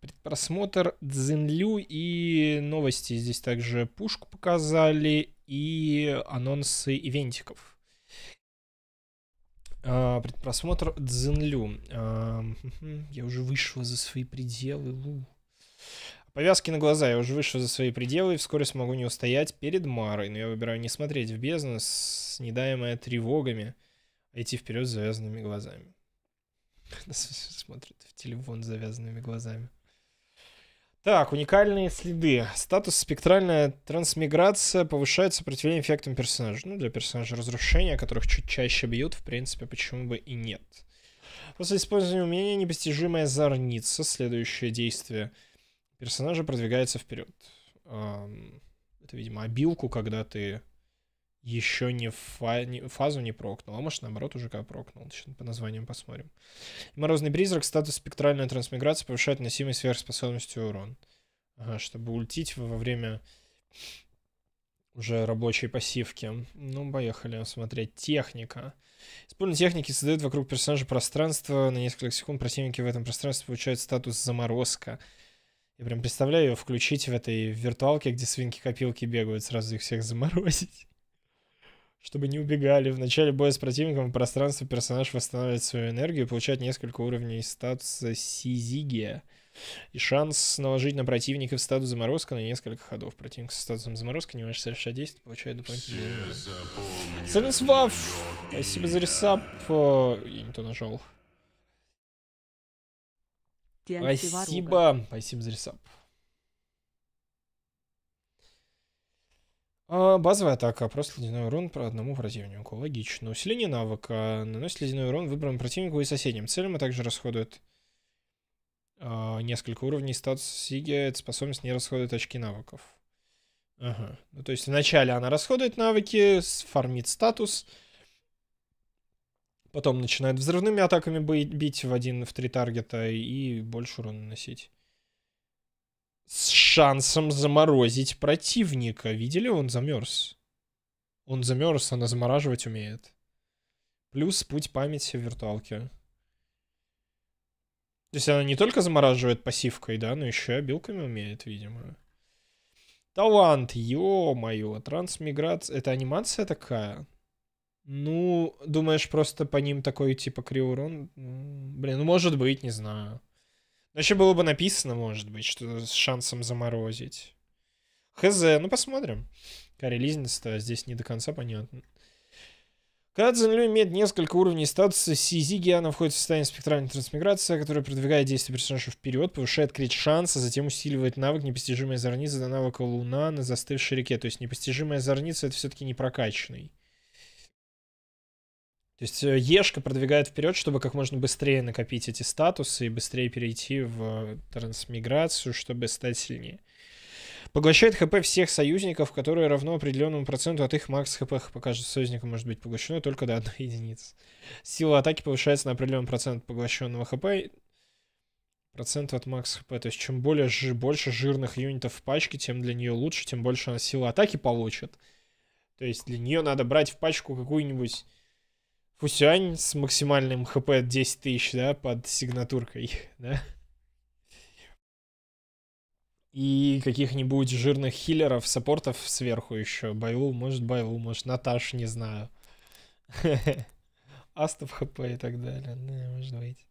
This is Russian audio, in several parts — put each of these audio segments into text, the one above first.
Предпросмотр Цзинлю и новости. Здесь также пушку показали и анонсы ивентиков. А, предпросмотр Цзинлю. Я уже вышла за свои пределы. Повязки на глаза. Я уже вышел за свои пределы и вскоре смогу не устоять перед Марой. Но я выбираю не смотреть в бизнес бездну, снедаемая тревогами, а идти вперед с завязанными глазами. Смотрит в телефон с завязанными глазами. Так, уникальные следы. Статус спектральная трансмиграция повышает сопротивление эффектам персонажа. Ну, для персонажа разрушения, которых чуть чаще бьют, в принципе, почему бы и нет. После использования умения непостижимая зорница, следующее действие персонажа продвигается вперед. Это, видимо, обилку, когда ты еще не, фа не фазу не прокнул, а может наоборот уже как прокнул. Сейчас по названиям посмотрим. Морозный призрак, статус спектральная трансмиграция повышает носимый сверхспособностью урон. Ага, чтобы ультить во время уже рабочей пассивки. Ну, поехали смотреть. Техника. Использование техники создает вокруг персонажа пространство. На несколько секунд противники в этом пространстве получают статус заморозка. Я прям представляю ее включить в этой виртуалке, где свинки-копилки бегают, сразу их всех заморозить. Чтобы не убегали, в начале боя с противником в пространстве персонаж восстанавливает свою энергию и получает несколько уровней статуса Сизигия. И шанс наложить на противника в статус заморозка на несколько ходов. Противник со статусом заморозка не может совершать действие, получает дополнительные... Саленсваф! Спасибо за ресап! Я не то нажал. Спасибо! Спасибо за ресап. А, базовая атака. Просто ледяной урон по одному противнику. Логично. Усиление навыка. Наносит ледяной урон выбранному противнику и соседним целям, а также расходует а, несколько уровней статус Сиги. Способность не расходует очки навыков. Ага. Ну, то есть вначале она расходует навыки, фармит статус, потом начинает взрывными атаками бить в один, в три таргета и больше урона наносить шансом заморозить противника. Видели, он замерз. Он замерз, она замораживать умеет. Плюс путь памяти в виртуалке. То есть она не только замораживает пассивкой, да, но еще и обилками умеет, видимо. Талант, ё-моё, трансмиграция. Это анимация такая? Ну, думаешь, просто по ним такой, типа, криурон? Блин, ну, может быть, не знаю. Но ну, еще было бы написано, может быть, что с шансом заморозить. Хз, ну посмотрим. Релизница-то здесь не до конца понятно. Когда имеет несколько уровней статуса, Сизиги она входит в состояние спектральной трансмиграции, которая продвигает действие персонажа вперед, повышает крит шанса, затем усиливает навык непостижимая зорница до навыка Луна на застывшей реке. То есть непостижимая зорница это все-таки не прокачанный. То есть э, Ешка продвигает вперед, чтобы как можно быстрее накопить эти статусы и быстрее перейти в э, трансмиграцию, чтобы стать сильнее. Поглощает хп всех союзников, которые равно определенному проценту от их макс хп. Хп каждого союзника может быть поглощено только до одной единицы. Сила атаки повышается на определенный процент поглощенного хп. Процент от макс хп. То есть чем более, больше жирных юнитов в пачке, тем для нее лучше, тем больше она силы атаки получит. То есть для нее надо брать в пачку какую-нибудь Фусянь с максимальным хп 10 тысяч, да, под сигнатуркой, да. И каких-нибудь жирных хиллеров, саппортов сверху еще. Байлу, может, Байлу, может, Наташ, не знаю. Астов хп и так далее, да, может быть.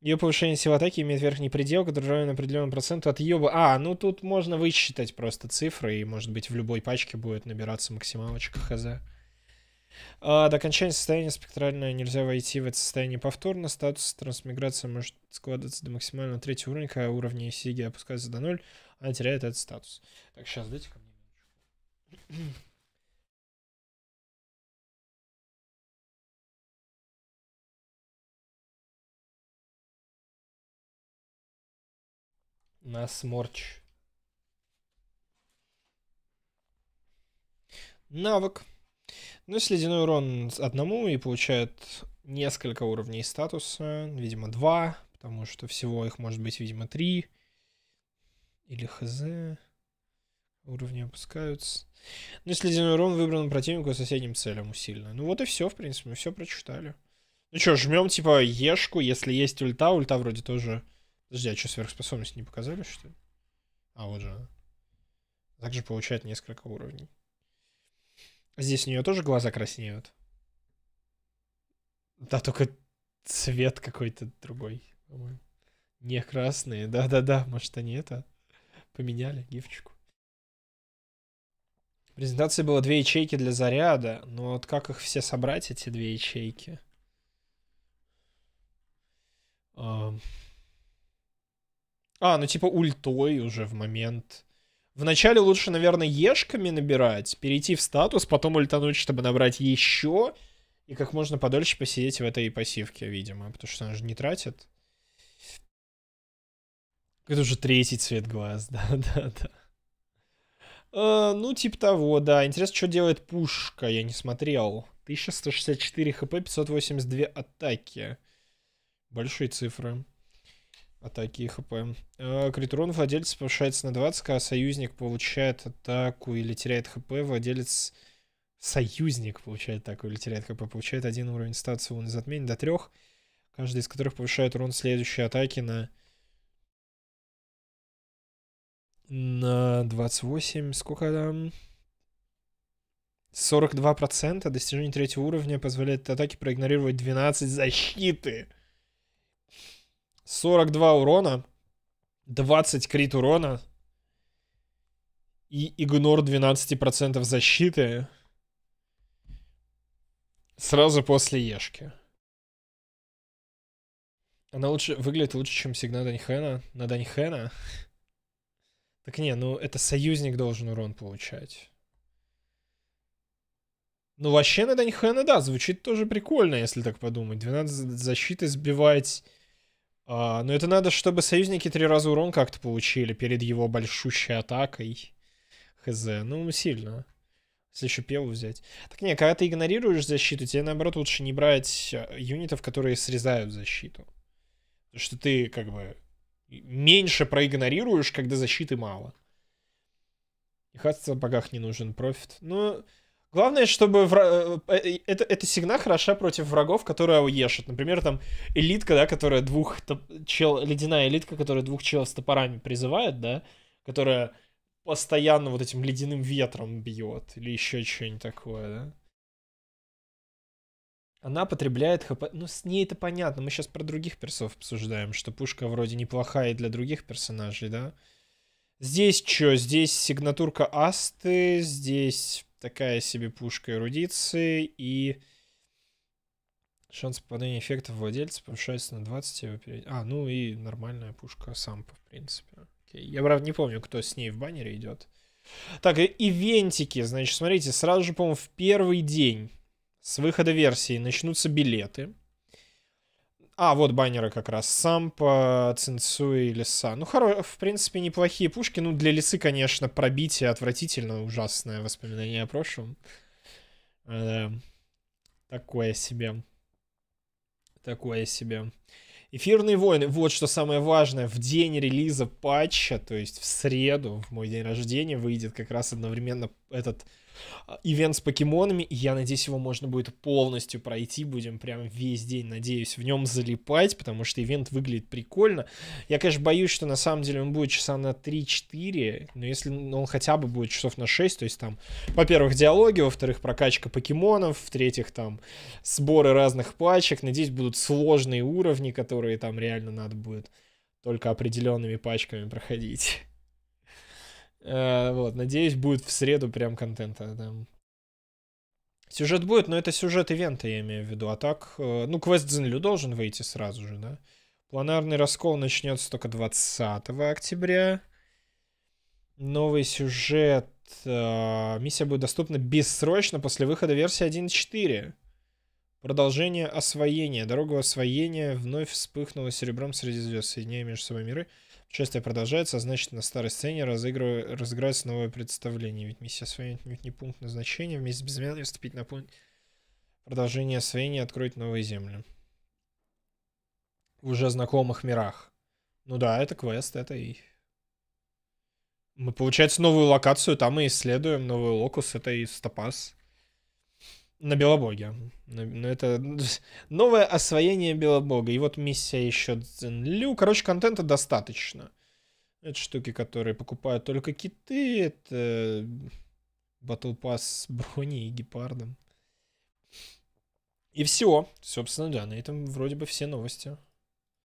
Ее повышение сил атаки имеет верхний предел, который равен определенному проценту от ее... А, ну тут можно высчитать просто цифры, и, может быть, в любой пачке будет набираться максималочка хз. А до окончания состояния спектрального нельзя войти в это состояние повторно. Статус трансмиграции может складываться до максимально третьего уровня, когда уровни Сиги опускаются до ноль, а она теряет этот статус. Так, сейчас дайте ко мне. На сморч. Навык. Ну, если ледяной урон одному и получает несколько уровней статуса, видимо, два, потому что всего их может быть, видимо, три. Или хз. Уровни опускаются. Ну, если ледяной урон выбран противнику с соседним целям усиленно. Ну, вот и все, в принципе, мы все прочитали. Ну что, жмем, типа, Ешку, если есть ульта. Ульта вроде тоже... Подожди, а что, сверхспособность не показали, что ли? А, вот же она. Также получает несколько уровней. Здесь у нее тоже глаза краснеют. Да, только цвет какой-то другой, по-моему. Не красные, да-да-да, может они это поменяли гифчику. В презентации было две ячейки для заряда, но вот как их все собрать, эти две ячейки? А, ну типа ультой уже в момент Вначале лучше, наверное, ешками набирать, перейти в статус, потом ультануть, чтобы набрать еще, и как можно подольше посидеть в этой пассивке, видимо, потому что она же не тратит. Это уже третий цвет глаз, да-да-да. Э, а, ну, типа того, да. Интересно, что делает пушка, я не смотрел. 1164 хп, 582 атаки. Большие цифры атаки и хп. Э, критрон владелец повышается на 20, а союзник получает атаку или теряет хп, владелец союзник получает атаку или теряет хп, получает один уровень статуса он из отмене до трех, каждый из которых повышает урон следующей атаки на на 28, сколько там? 42% достижение третьего уровня позволяет атаке проигнорировать 12 защиты. 42 урона, 20 крит урона и игнор 12% защиты сразу после Ешки. Она лучше выглядит лучше, чем сигна Даньхена. На Даньхена. Так не, ну это союзник должен урон получать. Ну вообще на Даньхена, да, звучит тоже прикольно, если так подумать. 12 защиты сбивать а, но ну, это надо, чтобы союзники три раза урон как-то получили перед его большущей атакой. Хз, ну сильно. Если еще певу взять. Так не, когда ты игнорируешь защиту, тебе наоборот лучше не брать э, юнитов, которые срезают защиту. Потому что ты как бы меньше проигнорируешь, когда защиты мало. И хатство в богах не нужен профит. Но ну, Главное, чтобы вра... Э, э, это, эта сигна хороша против врагов, которые ауешат. Например, там элитка, да, которая двух топ... чел... ледяная элитка, которая двух чел с топорами призывает, да, которая постоянно вот этим ледяным ветром бьет или еще что-нибудь такое, да. Она потребляет хп... Ну, с ней это понятно. Мы сейчас про других персов обсуждаем, что пушка вроде неплохая и для других персонажей, да. Здесь что? Здесь сигнатурка Асты, здесь такая себе пушка эрудиции и шанс попадания эффектов владельца повышается на 20. А его перед... А, ну и нормальная пушка сампа, в принципе. Окей. Я, правда, не помню, кто с ней в баннере идет. Так, э, ивентики, значит, смотрите, сразу же, по-моему, в первый день с выхода версии начнутся билеты. А, вот баннеры как раз. Самп Цинцуи и Лиса. Ну, хоро... в принципе, неплохие пушки. Ну, для Лисы, конечно, пробитие отвратительно ужасное воспоминание о прошлом. А, да. Такое себе. Такое себе. Эфирные войны. Вот что самое важное. В день релиза патча, то есть в среду, в мой день рождения, выйдет как раз одновременно этот а, ивент с покемонами, и я надеюсь, его можно будет полностью пройти, будем прям весь день, надеюсь, в нем залипать, потому что ивент выглядит прикольно. Я, конечно, боюсь, что на самом деле он будет часа на 3-4, но если он хотя бы будет часов на 6, то есть там, во-первых, диалоги, во-вторых, прокачка покемонов, в-третьих, там, сборы разных пачек, надеюсь, будут сложные уровни, которые там реально надо будет только определенными пачками проходить. Э, вот, надеюсь, будет в среду прям контента. Там. Сюжет будет, но это сюжет ивента, я имею в виду. А так, э, ну, квест Дзинлю должен выйти сразу же, да? Планарный раскол начнется только 20 октября. Новый сюжет. Э, миссия будет доступна бессрочно после выхода версии 1.4. Продолжение освоения. Дорога освоения вновь вспыхнула серебром среди звезд, соединяя между собой миры. Шествие продолжается, а значит, на старой сцене разыгрыв... разыграется новое представление. Ведь миссия освоения не пункт назначения. Вместе с безымянным вступить на пункт продолжения освоения откроет новые земли. В уже знакомых мирах. Ну да, это квест, это и... Мы, получается, новую локацию там и исследуем, новый локус, это и стопас. На Белобоге. Но это новое освоение Белобога. И вот миссия еще Дзенлю. Короче, контента достаточно. Это штуки, которые покупают только киты. Это Battle Pass с Брони и Гепардом. И все. Собственно, да, на этом вроде бы все новости.